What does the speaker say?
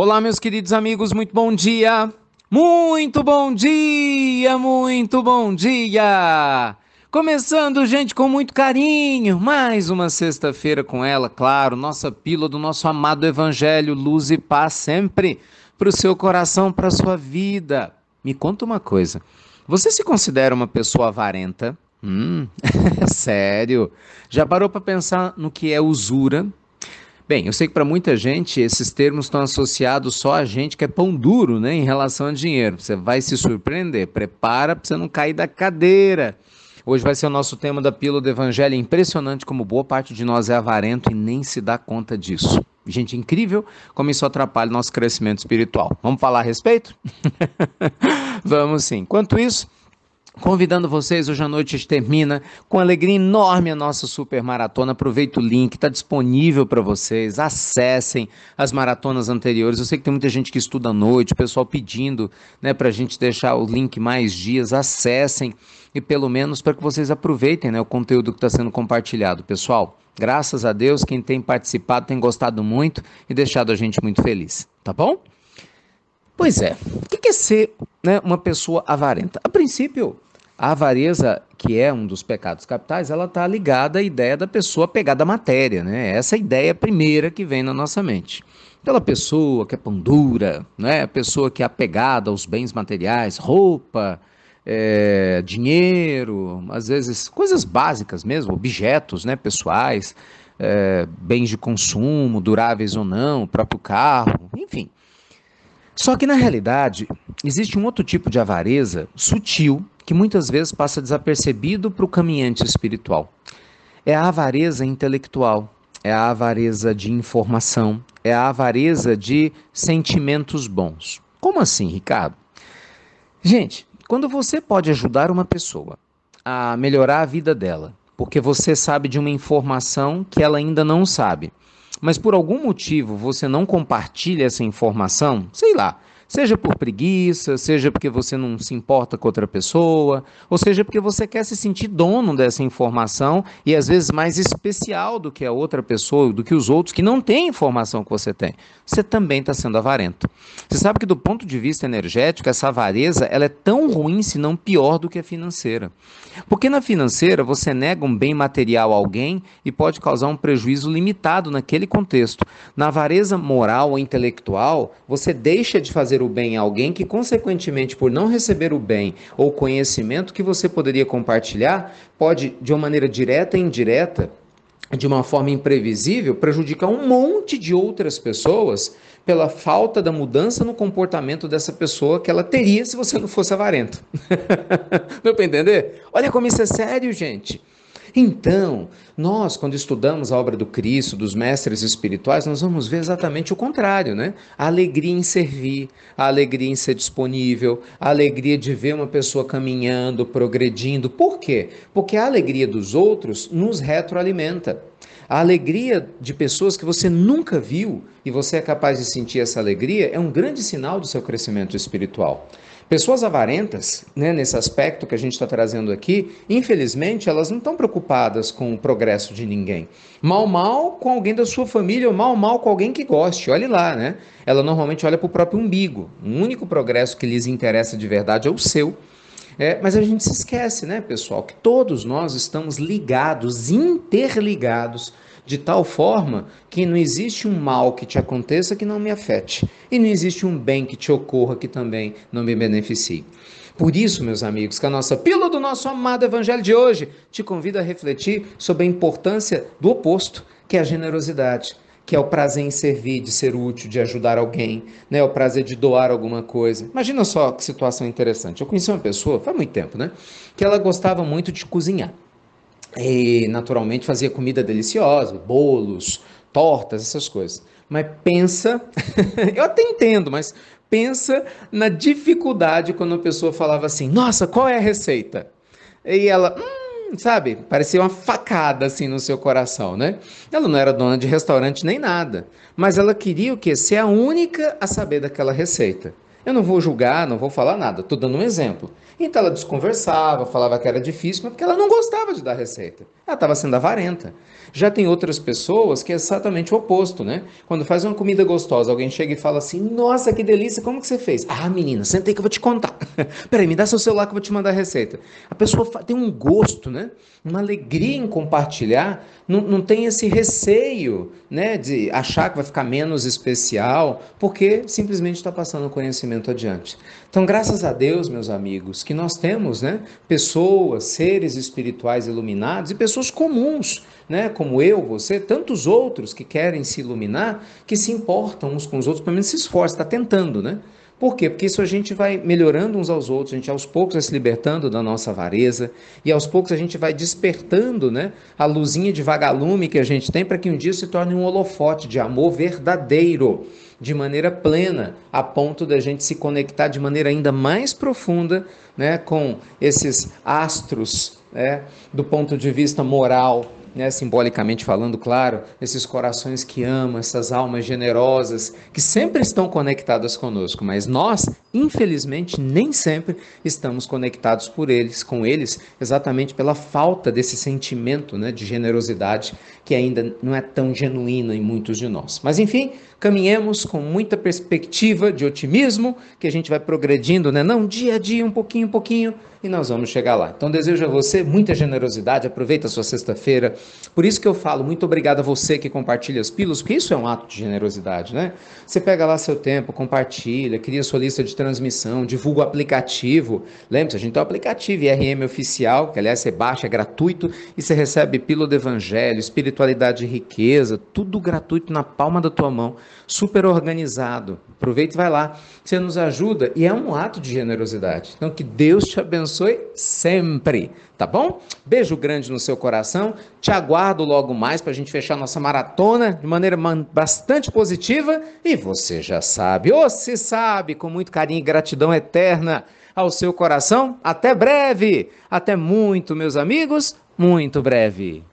Olá, meus queridos amigos, muito bom dia! Muito bom dia, muito bom dia! Começando, gente, com muito carinho, mais uma sexta-feira com ela, claro, nossa pílula do nosso amado Evangelho, luz e paz sempre para o seu coração, para a sua vida. Me conta uma coisa: você se considera uma pessoa avarenta? Hum, sério? Já parou para pensar no que é usura? Bem, eu sei que para muita gente esses termos estão associados só a gente que é pão duro, né, em relação a dinheiro. Você vai se surpreender, prepara para você não cair da cadeira. Hoje vai ser o nosso tema da pílula do evangelho. É impressionante como boa parte de nós é avarento e nem se dá conta disso. Gente incrível, como isso atrapalha o nosso crescimento espiritual. Vamos falar a respeito? Vamos sim. Enquanto isso, Convidando vocês, hoje à noite a gente termina com alegria enorme a nossa super maratona. Aproveita o link, está disponível para vocês. Acessem as maratonas anteriores. Eu sei que tem muita gente que estuda à noite, o pessoal pedindo né, para a gente deixar o link mais dias. Acessem e pelo menos para que vocês aproveitem né, o conteúdo que está sendo compartilhado. Pessoal, graças a Deus, quem tem participado tem gostado muito e deixado a gente muito feliz. Tá bom? Pois é. O que é ser né, uma pessoa avarenta? A princípio a avareza, que é um dos pecados capitais, ela está ligada à ideia da pessoa pegada à matéria, né? Essa é ideia primeira que vem na nossa mente. Aquela pessoa que é pandura, né? A pessoa que é apegada aos bens materiais, roupa, é, dinheiro, às vezes coisas básicas mesmo, objetos, né? Pessoais, é, bens de consumo, duráveis ou não, o próprio carro, enfim. Só que na realidade existe um outro tipo de avareza sutil que muitas vezes passa desapercebido para o caminhante espiritual. É a avareza intelectual, é a avareza de informação, é a avareza de sentimentos bons. Como assim, Ricardo? Gente, quando você pode ajudar uma pessoa a melhorar a vida dela, porque você sabe de uma informação que ela ainda não sabe, mas por algum motivo você não compartilha essa informação, sei lá, Seja por preguiça, seja porque você não se importa com outra pessoa, ou seja porque você quer se sentir dono dessa informação e às vezes mais especial do que a outra pessoa, do que os outros que não têm informação que você tem. Você também está sendo avarento. Você sabe que do ponto de vista energético, essa avareza ela é tão ruim, se não pior, do que a financeira. Porque na financeira você nega um bem material a alguém e pode causar um prejuízo limitado naquele contexto. Na avareza moral ou intelectual, você deixa de fazer fazer o bem a alguém que, consequentemente, por não receber o bem ou conhecimento que você poderia compartilhar, pode, de uma maneira direta e indireta, de uma forma imprevisível, prejudicar um monte de outras pessoas pela falta da mudança no comportamento dessa pessoa que ela teria se você não fosse avarento. Deu para entender? Olha como isso é sério, gente. Então, nós, quando estudamos a obra do Cristo, dos mestres espirituais, nós vamos ver exatamente o contrário, né? A alegria em servir, a alegria em ser disponível, a alegria de ver uma pessoa caminhando, progredindo. Por quê? Porque a alegria dos outros nos retroalimenta. A alegria de pessoas que você nunca viu e você é capaz de sentir essa alegria é um grande sinal do seu crescimento espiritual. Pessoas avarentas, né, nesse aspecto que a gente está trazendo aqui, infelizmente, elas não estão preocupadas com o progresso de ninguém. Mal, mal com alguém da sua família, ou mal, mal com alguém que goste. Olhe lá, né? Ela normalmente olha para o próprio umbigo. O único progresso que lhes interessa de verdade é o seu. É, mas a gente se esquece, né, pessoal, que todos nós estamos ligados, interligados de tal forma que não existe um mal que te aconteça que não me afete, e não existe um bem que te ocorra que também não me beneficie. Por isso, meus amigos, que a nossa pílula do nosso amado Evangelho de hoje te convida a refletir sobre a importância do oposto, que é a generosidade que é o prazer em servir, de ser útil, de ajudar alguém, né? O prazer de doar alguma coisa. Imagina só que situação interessante. Eu conheci uma pessoa, faz muito tempo, né? Que ela gostava muito de cozinhar e naturalmente fazia comida deliciosa, bolos, tortas, essas coisas. Mas pensa, eu até entendo, mas pensa na dificuldade quando a pessoa falava assim: "Nossa, qual é a receita?" E ela, hum, sabe, parecia uma facada assim no seu coração, né? Ela não era dona de restaurante nem nada, mas ela queria o quê? Ser a única a saber daquela receita. Eu não vou julgar, não vou falar nada, estou dando um exemplo. Então ela desconversava, falava que era difícil, mas porque ela não gostava de dar receita. Ela estava sendo avarenta. Já tem outras pessoas que é exatamente o oposto, né? Quando faz uma comida gostosa, alguém chega e fala assim: Nossa, que delícia, como que você fez? Ah, menina, senta aí que eu vou te contar. Peraí, me dá seu celular que eu vou te mandar a receita. A pessoa tem um gosto, né? Uma alegria em compartilhar, não, não tem esse receio, né? De achar que vai ficar menos especial, porque simplesmente está passando conhecimento adiante. Então, graças a Deus, meus amigos, que nós temos, né, pessoas, seres espirituais iluminados e pessoas comuns, né, como eu, você, tantos outros que querem se iluminar, que se importam uns com os outros, pelo menos se esforçam, está tentando, né? Por quê? Porque isso a gente vai melhorando uns aos outros, a gente aos poucos vai se libertando da nossa avareza e aos poucos a gente vai despertando né, a luzinha de vagalume que a gente tem para que um dia se torne um holofote de amor verdadeiro, de maneira plena, a ponto da gente se conectar de maneira ainda mais profunda né, com esses astros né, do ponto de vista moral, né, simbolicamente falando, claro, esses corações que amam, essas almas generosas, que sempre estão conectadas conosco, mas nós infelizmente, nem sempre estamos conectados por eles, com eles, exatamente pela falta desse sentimento né, de generosidade que ainda não é tão genuíno em muitos de nós. Mas, enfim, caminhemos com muita perspectiva de otimismo, que a gente vai progredindo, né? Não, dia a dia, um pouquinho, um pouquinho, e nós vamos chegar lá. Então, desejo a você muita generosidade, aproveita a sua sexta-feira. Por isso que eu falo, muito obrigado a você que compartilha as pílulas, porque isso é um ato de generosidade, né? Você pega lá seu tempo, compartilha, cria sua lista de trans transmissão, divulga o aplicativo. Lembre-se, a gente tem o aplicativo IRM Oficial, que aliás você baixa, é gratuito, e você recebe pílula do evangelho, espiritualidade e riqueza, tudo gratuito na palma da tua mão, super organizado. Aproveita e vai lá, você nos ajuda e é um ato de generosidade. Então que Deus te abençoe sempre, tá bom? Beijo grande no seu coração, te aguardo logo mais para a gente fechar nossa maratona de maneira bastante positiva e você já sabe, ou se sabe, com muito carinho carinho e gratidão eterna ao seu coração. Até breve! Até muito, meus amigos, muito breve!